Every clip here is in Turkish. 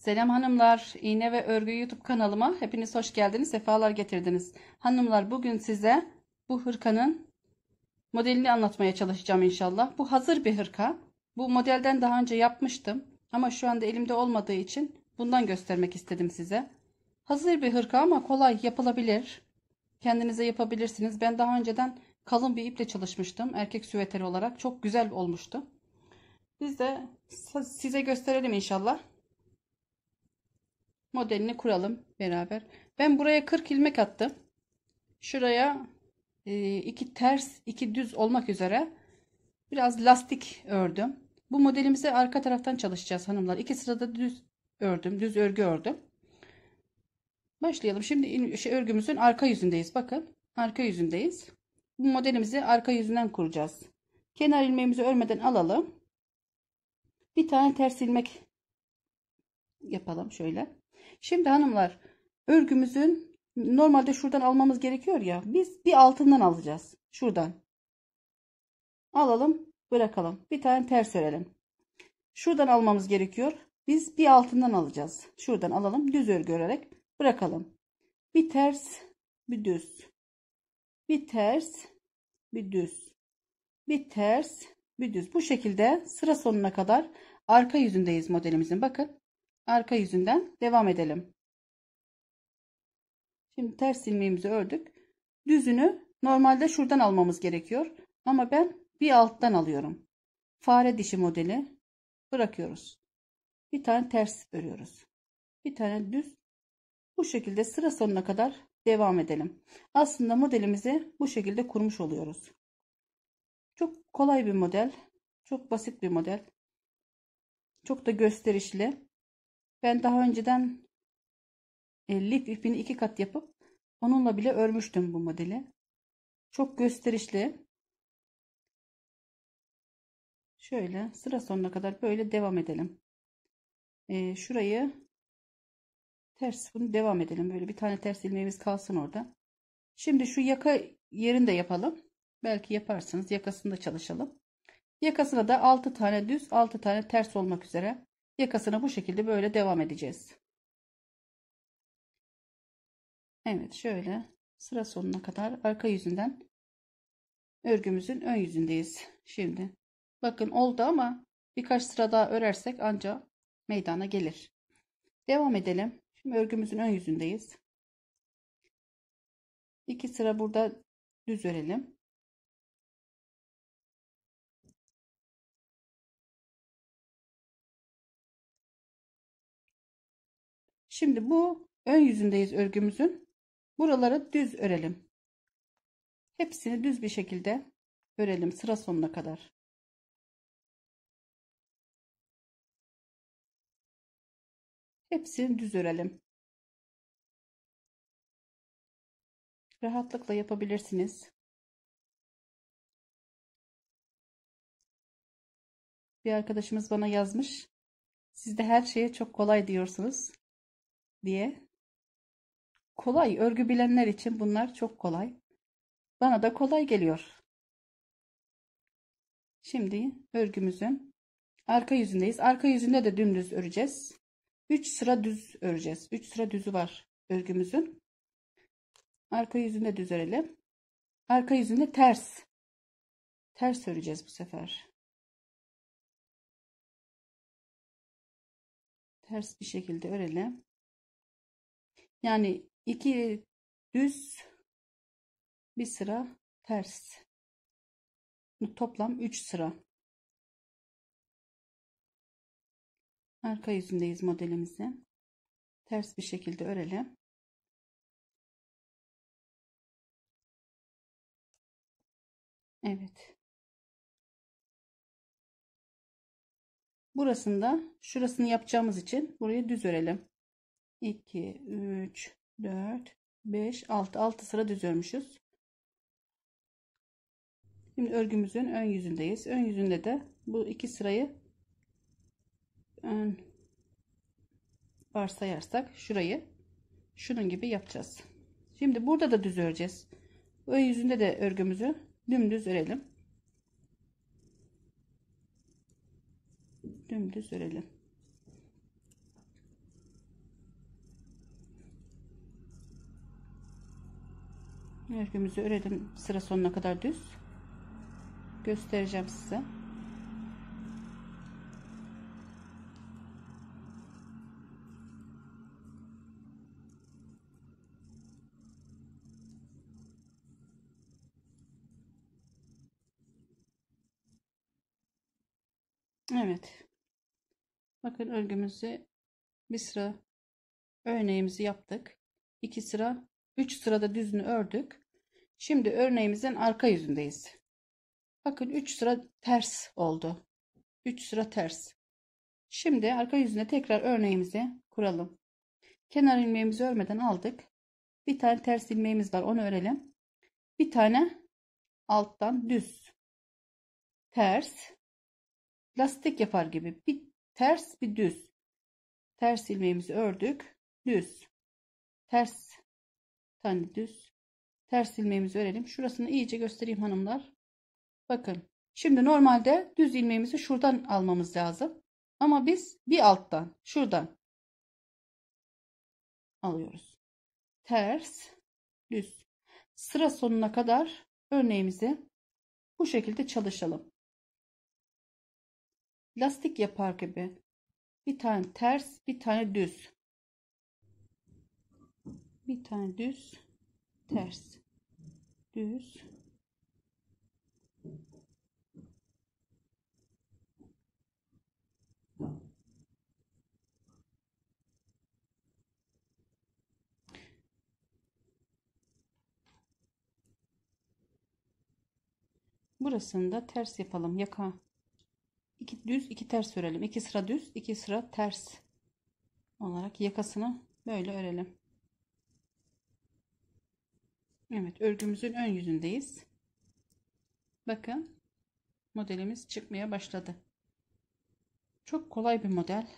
Selam hanımlar, iğne ve örgü YouTube kanalıma hepiniz hoş geldiniz, sefalar getirdiniz. Hanımlar bugün size bu hırkanın modelini anlatmaya çalışacağım inşallah. Bu hazır bir hırka. Bu modelden daha önce yapmıştım ama şu anda elimde olmadığı için bundan göstermek istedim size. Hazır bir hırka ama kolay yapılabilir. Kendinize yapabilirsiniz. Ben daha önceden kalın bir iple çalışmıştım. Erkek süveteri olarak çok güzel olmuştu. Biz de size gösterelim inşallah modelini kuralım beraber. Ben buraya 40 ilmek attım. Şuraya e, iki ters iki düz olmak üzere biraz lastik ördüm. Bu modelimizi arka taraftan çalışacağız hanımlar. İki sırada düz ördüm. Düz örgü ördüm. Başlayalım. Şimdi şey, örgümüzün arka yüzündeyiz. Bakın arka yüzündeyiz. Bu modelimizi arka yüzünden kuracağız. Kenar ilmeğimizi örmeden alalım. Bir tane ters ilmek yapalım şöyle. Şimdi hanımlar örgümüzün normalde şuradan almamız gerekiyor ya. Biz bir altından alacağız. Şuradan. Alalım bırakalım. Bir tane ters örelim. Şuradan almamız gerekiyor. Biz bir altından alacağız. Şuradan alalım. Düz örgü örerek bırakalım. Bir ters bir düz. Bir ters bir düz. Bir ters bir düz. Bu şekilde sıra sonuna kadar arka yüzündeyiz modelimizin. Bakın arka yüzünden devam edelim. Şimdi ters ilmeğimizi ördük. Düzünü normalde şuradan almamız gerekiyor. Ama ben bir alttan alıyorum. Fare dişi modeli bırakıyoruz. Bir tane ters örüyoruz. Bir tane düz. Bu şekilde sıra sonuna kadar devam edelim. Aslında modelimizi bu şekilde kurmuş oluyoruz. Çok kolay bir model. Çok basit bir model. Çok da gösterişli. Ben daha önceden e, lif ipini iki kat yapıp onunla bile örmüştüm bu modeli. Çok gösterişli. Şöyle sıra sonuna kadar böyle devam edelim. E, şurayı ters bunu devam edelim. Böyle bir tane ters ilmeğimiz kalsın orada. Şimdi şu yaka yerini de yapalım. Belki yaparsınız. Yakasında çalışalım. Yakasına da 6 tane düz, 6 tane ters olmak üzere yakasına bu şekilde böyle devam edeceğiz. Evet şöyle sıra sonuna kadar arka yüzünden örgümüzün ön yüzündeyiz. Şimdi bakın oldu ama birkaç sıra daha örersek ancak meydana gelir. Devam edelim. Şimdi örgümüzün ön yüzündeyiz. İki sıra burada düz örelim. Şimdi bu ön yüzündeyiz örgümüzün. Buraları düz örelim. Hepsini düz bir şekilde örelim sıra sonuna kadar. Hepsini düz örelim. Rahatlıkla yapabilirsiniz. Bir arkadaşımız bana yazmış. Siz de her şeye çok kolay diyorsunuz diye. Kolay. Örgü bilenler için bunlar çok kolay. Bana da kolay geliyor. Şimdi örgümüzün arka yüzündeyiz. Arka yüzünde de dümdüz öreceğiz. 3 sıra düz öreceğiz. 3 sıra düzü var örgümüzün. Arka yüzünde düz örelim. Arka yüzünde ters. Ters öreceğiz bu sefer. Ters bir şekilde örelim. Yani iki düz bir sıra ters. Toplam 3 sıra. Arka yüzündeyiz modelimizi. Ters bir şekilde örelim. Evet. Burasında şurasını yapacağımız için burayı düz örelim. 2, 3, 4, 5, 6. 6 sıra düz örmüşüz. Şimdi örgümüzün ön yüzündeyiz. Ön yüzünde de bu iki sırayı ön varsayarsak şurayı şunun gibi yapacağız. Şimdi burada da düz öreceğiz. Ön yüzünde de örgümüzü dümdüz örelim. Dümdüz örelim. örgümüzü örelim sıra sonuna kadar düz göstereceğim size Evet bakın örgümüzü bir sıra örneğimizi yaptık iki sıra 3 sırada düzünü ördük. Şimdi örneğimizin arka yüzündeyiz. Bakın 3 sıra ters oldu. 3 sıra ters. Şimdi arka yüzüne tekrar örneğimizi kuralım. Kenar ilmeğimizi örmeden aldık. Bir tane ters ilmeğimiz var onu örelim. Bir tane alttan düz. Ters. Lastik yapar gibi. Bir ters bir düz. Ters ilmeğimizi ördük. Düz. Ters tane düz ters ilmeğimizi örelim. Şurasını iyice göstereyim hanımlar. Bakın. Şimdi normalde düz ilmeğimizi şuradan almamız lazım. Ama biz bir alttan şuradan alıyoruz. Ters, düz. Sıra sonuna kadar örneğimizi bu şekilde çalışalım. Lastik yapar gibi bir tane ters, bir tane düz bir tane düz ters düz Burasını da ters yapalım. Yaka iki düz, iki ters örelim. İki sıra düz, iki sıra ters olarak yakasını böyle örelim. Evet örgümüzün ön yüzündeyiz. Bakın modelimiz çıkmaya başladı. Çok kolay bir model.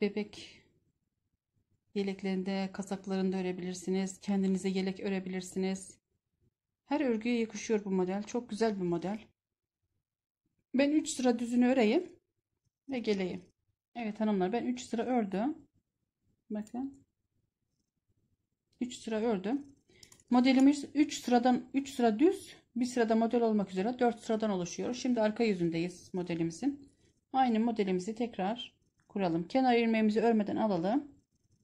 Bebek yeleklerinde, kasaklarında örebilirsiniz. Kendinize yelek örebilirsiniz. Her örgüye yakışıyor bu model. Çok güzel bir model. Ben 3 sıra düzünü öreyim ve geleyim. Evet hanımlar ben 3 sıra ördüm. Bakın. 3 sıra ördüm. Modelimiz 3 sıradan 3 sıra düz, bir sırada model olmak üzere 4 sıradan oluşuyor. Şimdi arka yüzündeyiz modelimizin. Aynı modelimizi tekrar kuralım. Kenar ilmeğimizi örmeden alalım.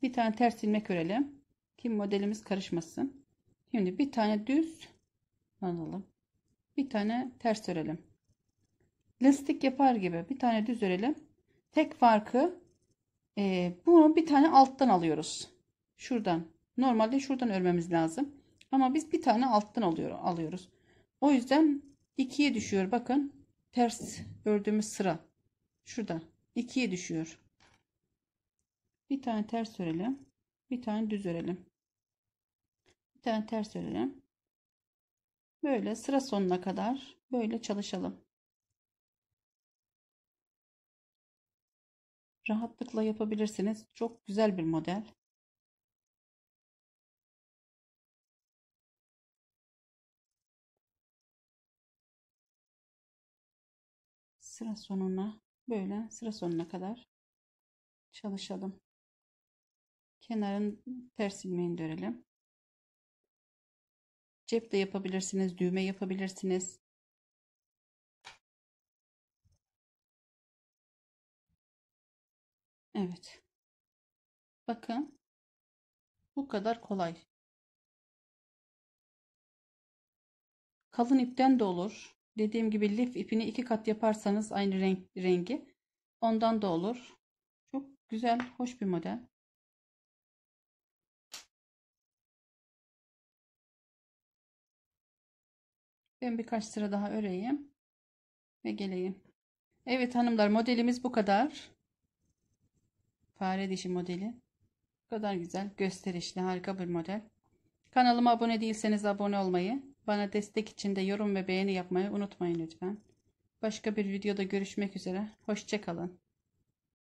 Bir tane ters ilmek örelim. Ki modelimiz karışmasın. Şimdi bir tane düz alalım. Bir tane ters örelim. Lastik yapar gibi bir tane düz örelim. Tek farkı e, bunu bir tane alttan alıyoruz. Şuradan. Normalde şuradan örmemiz lazım. Ama biz bir tane alttan alıyor, alıyoruz. O yüzden 2'ye düşüyor. Bakın ters ördüğümüz sıra. Şurada 2'ye düşüyor. Bir tane ters örelim. Bir tane düz örelim. Bir tane ters örelim. Böyle sıra sonuna kadar böyle çalışalım. Rahatlıkla yapabilirsiniz. Çok güzel bir model. sıra sonuna böyle sıra sonuna kadar çalışalım. Kenarın ters ilmeğini dörelim. Cep de yapabilirsiniz, düğme yapabilirsiniz. Evet. Bakın. Bu kadar kolay. Kalın ipten de olur. Dediğim gibi lif ipini iki kat yaparsanız aynı renk rengi ondan da olur. Çok güzel, hoş bir model. Ben birkaç sıra daha öreyim ve geleyim. Evet hanımlar modelimiz bu kadar. Fare dişi modeli. Bu kadar güzel, gösterişli, harika bir model. Kanalıma abone değilseniz abone olmayı, bana destek için de yorum ve beğeni yapmayı unutmayın lütfen. Başka bir videoda görüşmek üzere. Hoşçakalın.